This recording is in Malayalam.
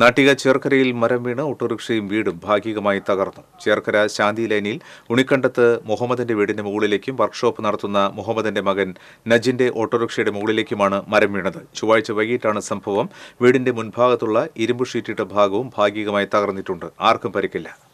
നാട്ടിക ചേർക്കരയിൽ മരം വീണ് ഓട്ടോറിക്ഷയും വീടും ഭാഗികമായി തകർന്നു ചേർക്കര ശാന്തി ലൈനിൽ ഉണിക്കണ്ടത്ത് മുഹമ്മദിന്റെ വീടിന്റെ മുകളിലേക്കും വർക്ക്ഷോപ്പ് നടത്തുന്ന മുഹമ്മദിന്റെ മകൻ നജിന്റെ ഓട്ടോറിക്ഷയുടെ മുകളിലേക്കുമാണ് മരം വീണത് ചൊവ്വാഴ്ച വൈകിട്ടാണ് സംഭവം വീടിന്റെ മുൻഭാഗത്തുള്ള ഇരുമ്പ് ഷീറ്റിട്ട ഭാഗവും ഭാഗികമായി തകർന്നിട്ടുണ്ട് ആർക്കും പരിക്കില്ല